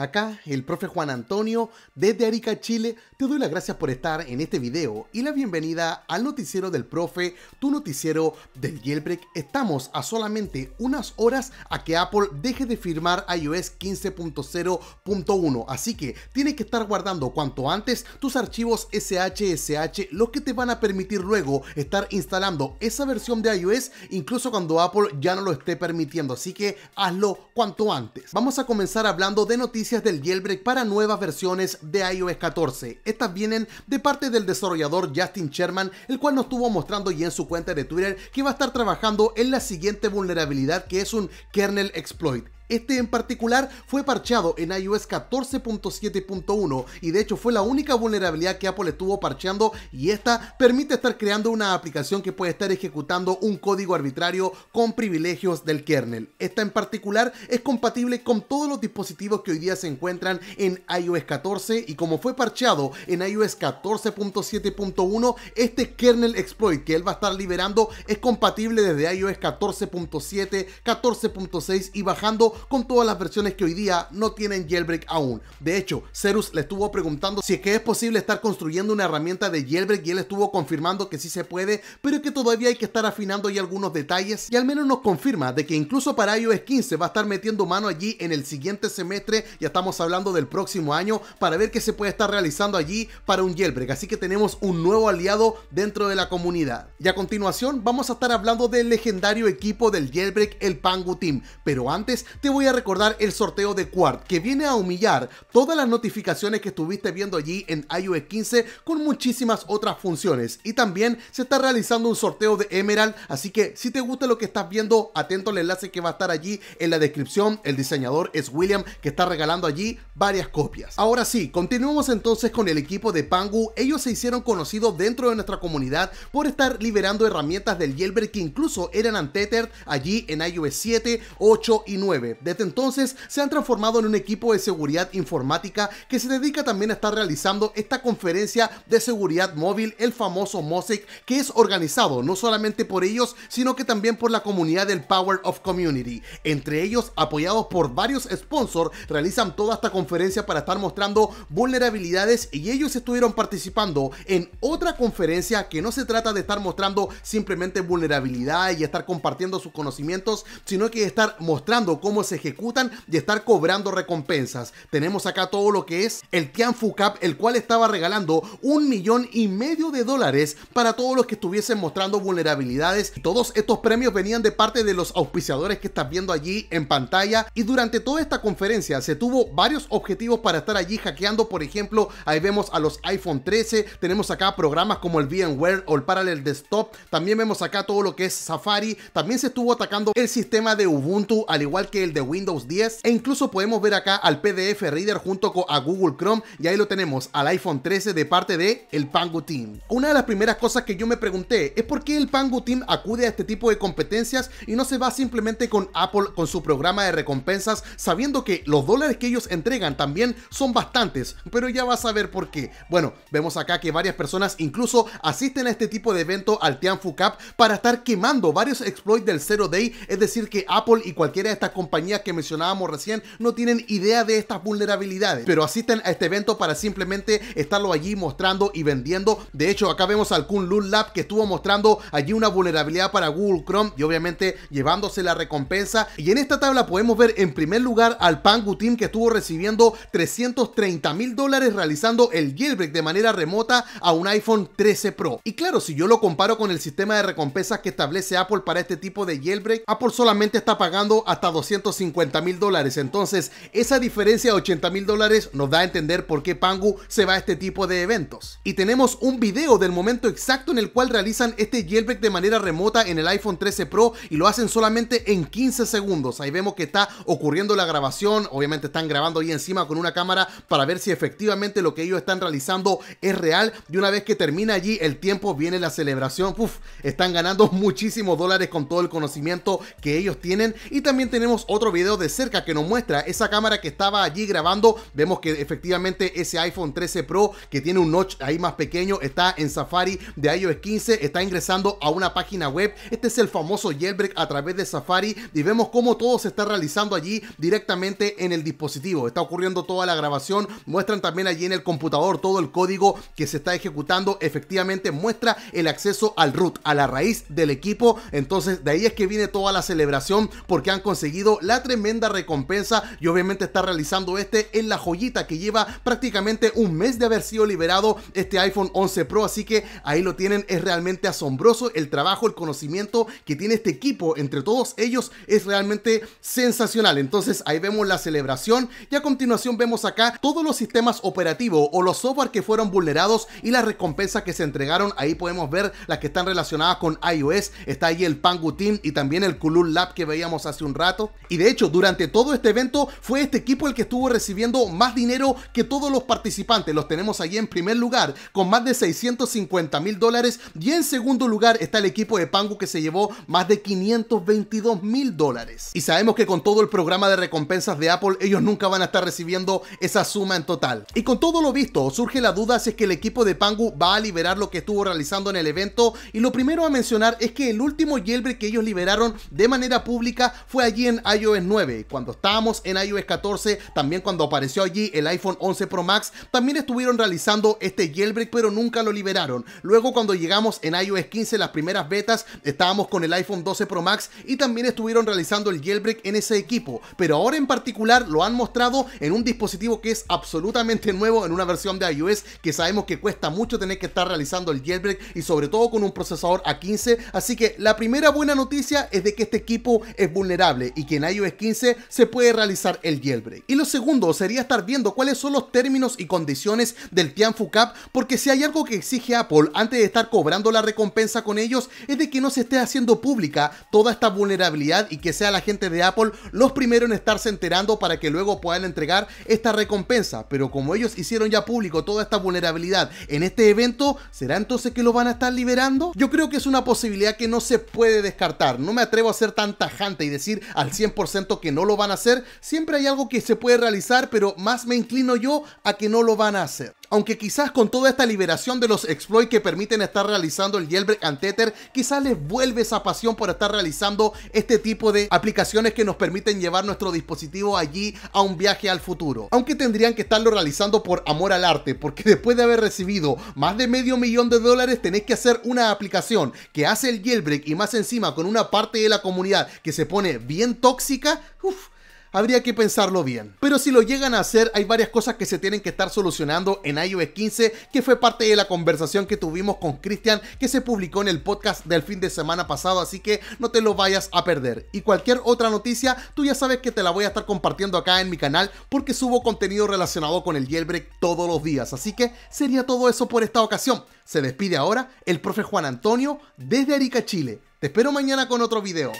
Acá, el profe Juan Antonio, desde Arica, Chile, te doy las gracias por estar en este video y la bienvenida al noticiero del profe, tu noticiero del jailbreak. Estamos a solamente unas horas a que Apple deje de firmar iOS 15.0.1, así que tienes que estar guardando cuanto antes tus archivos SHSH, los que te van a permitir luego estar instalando esa versión de iOS, incluso cuando Apple ya no lo esté permitiendo, así que hazlo cuanto antes. Vamos a comenzar hablando de noticias del jailbreak para nuevas versiones de iOS 14. Estas vienen de parte del desarrollador Justin Sherman, el cual nos estuvo mostrando ya en su cuenta de Twitter que va a estar trabajando en la siguiente vulnerabilidad que es un kernel exploit. Este en particular fue parcheado en iOS 14.7.1 y de hecho fue la única vulnerabilidad que Apple estuvo parcheando y esta permite estar creando una aplicación que puede estar ejecutando un código arbitrario con privilegios del kernel. Esta en particular es compatible con todos los dispositivos que hoy día se encuentran en iOS 14 y como fue parcheado en iOS 14.7.1, este kernel exploit que él va a estar liberando es compatible desde iOS 14.7, 14.6 y bajando con todas las versiones que hoy día no tienen jailbreak aún. De hecho, Cerus le estuvo preguntando si es que es posible estar construyendo una herramienta de jailbreak y él estuvo confirmando que sí se puede, pero que todavía hay que estar afinando y algunos detalles y al menos nos confirma de que incluso para iOS 15 va a estar metiendo mano allí en el siguiente semestre, ya estamos hablando del próximo año, para ver qué se puede estar realizando allí para un jailbreak. Así que tenemos un nuevo aliado dentro de la comunidad. Y a continuación vamos a estar hablando del legendario equipo del jailbreak, el Pangu Team, pero antes te voy a recordar el sorteo de Quart, que viene a humillar todas las notificaciones que estuviste viendo allí en iOS 15 con muchísimas otras funciones. Y también se está realizando un sorteo de Emerald, así que si te gusta lo que estás viendo, atento al enlace que va a estar allí en la descripción. El diseñador es William, que está regalando allí varias copias. Ahora sí, continuamos entonces con el equipo de Pangu. Ellos se hicieron conocidos dentro de nuestra comunidad por estar liberando herramientas del Yelber que incluso eran untethered allí en iOS 7, 8 y 9. Desde este entonces se han transformado en un equipo de seguridad informática que se dedica también a estar realizando esta conferencia de seguridad móvil, el famoso MOSEC, que es organizado no solamente por ellos, sino que también por la comunidad del Power of Community. Entre ellos, apoyados por varios sponsors, realizan toda esta conferencia para estar mostrando vulnerabilidades y ellos estuvieron participando en otra conferencia que no se trata de estar mostrando simplemente vulnerabilidad y estar compartiendo sus conocimientos, sino que estar mostrando cómo ejecutan y estar cobrando recompensas. Tenemos acá todo lo que es el Tianfu Cup, el cual estaba regalando un millón y medio de dólares para todos los que estuviesen mostrando vulnerabilidades. Todos estos premios venían de parte de los auspiciadores que estás viendo allí en pantalla y durante toda esta conferencia se tuvo varios objetivos para estar allí hackeando. Por ejemplo, ahí vemos a los iPhone 13, tenemos acá programas como el VMware o el Parallel Desktop, también vemos acá todo lo que es Safari, también se estuvo atacando el sistema de Ubuntu al igual que el de Windows 10 e incluso podemos ver acá al PDF Reader junto con a Google Chrome y ahí lo tenemos al iPhone 13 de parte de el Pango Team. Una de las primeras cosas que yo me pregunté es por qué el Pango Team acude a este tipo de competencias y no se va simplemente con Apple con su programa de recompensas sabiendo que los dólares que ellos entregan también son bastantes, pero ya vas a ver por qué. Bueno, vemos acá que varias personas incluso asisten a este tipo de evento al Tianfu Cup para estar quemando varios exploits del Zero Day, es decir que Apple y cualquiera de estas compañías que mencionábamos recién no tienen idea de estas vulnerabilidades, pero asisten a este evento para simplemente estarlo allí mostrando y vendiendo. De hecho, acá vemos al Kun Lab que estuvo mostrando allí una vulnerabilidad para Google Chrome y obviamente llevándose la recompensa. Y en esta tabla podemos ver en primer lugar al Pangu Team que estuvo recibiendo 330 mil dólares realizando el jailbreak de manera remota a un iPhone 13 Pro. Y claro, si yo lo comparo con el sistema de recompensas que establece Apple para este tipo de jailbreak, Apple solamente está pagando hasta 200 50 mil dólares. Entonces, esa diferencia de 80 mil dólares nos da a entender por qué Pangu se va a este tipo de eventos. Y tenemos un video del momento exacto en el cual realizan este jailbreak de manera remota en el iPhone 13 Pro y lo hacen solamente en 15 segundos. Ahí vemos que está ocurriendo la grabación, obviamente están grabando ahí encima con una cámara para ver si efectivamente lo que ellos están realizando es real. Y una vez que termina allí el tiempo, viene la celebración. Uf, están ganando muchísimos dólares con todo el conocimiento que ellos tienen. Y también tenemos otro otro video de cerca que nos muestra esa cámara que estaba allí grabando. Vemos que efectivamente ese iPhone 13 Pro que tiene un notch ahí más pequeño está en Safari de iOS 15, está ingresando a una página web. Este es el famoso jailbreak a través de Safari y vemos cómo todo se está realizando allí directamente en el dispositivo. Está ocurriendo toda la grabación, muestran también allí en el computador todo el código que se está ejecutando. Efectivamente muestra el acceso al root, a la raíz del equipo. Entonces de ahí es que viene toda la celebración porque han conseguido la la tremenda recompensa y obviamente está realizando este en la joyita que lleva prácticamente un mes de haber sido liberado este iPhone 11 Pro, así que ahí lo tienen, es realmente asombroso el trabajo, el conocimiento que tiene este equipo entre todos ellos es realmente sensacional. Entonces ahí vemos la celebración y a continuación vemos acá todos los sistemas operativos o los software que fueron vulnerados y las recompensas que se entregaron. Ahí podemos ver las que están relacionadas con iOS, está ahí el Pangu Team y también el Kulun Lab que veíamos hace un rato. Y de hecho, durante todo este evento fue este equipo el que estuvo recibiendo más dinero que todos los participantes. Los tenemos allí en primer lugar con más de 650 mil dólares y en segundo lugar está el equipo de Pangu que se llevó más de 522 mil dólares. Y sabemos que con todo el programa de recompensas de Apple ellos nunca van a estar recibiendo esa suma en total. Y con todo lo visto surge la duda si es que el equipo de Pangu va a liberar lo que estuvo realizando en el evento y lo primero a mencionar es que el último yelbre que ellos liberaron de manera pública fue allí en iOS 9, cuando estábamos en iOS 14, también cuando apareció allí el iPhone 11 Pro Max, también estuvieron realizando este jailbreak, pero nunca lo liberaron. Luego cuando llegamos en iOS 15, las primeras betas, estábamos con el iPhone 12 Pro Max y también estuvieron realizando el jailbreak en ese equipo, pero ahora en particular lo han mostrado en un dispositivo que es absolutamente nuevo en una versión de iOS que sabemos que cuesta mucho tener que estar realizando el jailbreak y sobre todo con un procesador A15, así que la primera buena noticia es de que este equipo es vulnerable y que en iOS 15 se puede realizar el jailbreak. Y lo segundo sería estar viendo cuáles son los términos y condiciones del Tianfu Cup porque si hay algo que exige Apple antes de estar cobrando la recompensa con ellos es de que no se esté haciendo pública toda esta vulnerabilidad y que sea la gente de Apple los primeros en estarse enterando para que luego puedan entregar esta recompensa. Pero como ellos hicieron ya público toda esta vulnerabilidad en este evento, ¿será entonces que lo van a estar liberando? Yo creo que es una posibilidad que no se puede descartar. No me atrevo a ser tan tajante y decir al 100% siento que no lo van a hacer. Siempre hay algo que se puede realizar, pero más me inclino yo a que no lo van a hacer. Aunque quizás con toda esta liberación de los exploits que permiten estar realizando el jailbreak Antether, quizás les vuelve esa pasión por estar realizando este tipo de aplicaciones que nos permiten llevar nuestro dispositivo allí a un viaje al futuro. Aunque tendrían que estarlo realizando por amor al arte, porque después de haber recibido más de medio millón de dólares, tenés que hacer una aplicación que hace el jailbreak y más encima con una parte de la comunidad que se pone bien tóxica. uff habría que pensarlo bien. Pero si lo llegan a hacer, hay varias cosas que se tienen que estar solucionando en iOS 15, que fue parte de la conversación que tuvimos con Cristian, que se publicó en el podcast del fin de semana pasado, así que no te lo vayas a perder. Y cualquier otra noticia, tú ya sabes que te la voy a estar compartiendo acá en mi canal, porque subo contenido relacionado con el jailbreak todos los días. Así que sería todo eso por esta ocasión. Se despide ahora el profe Juan Antonio desde Arica, Chile. Te espero mañana con otro video.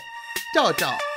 Chao, chao.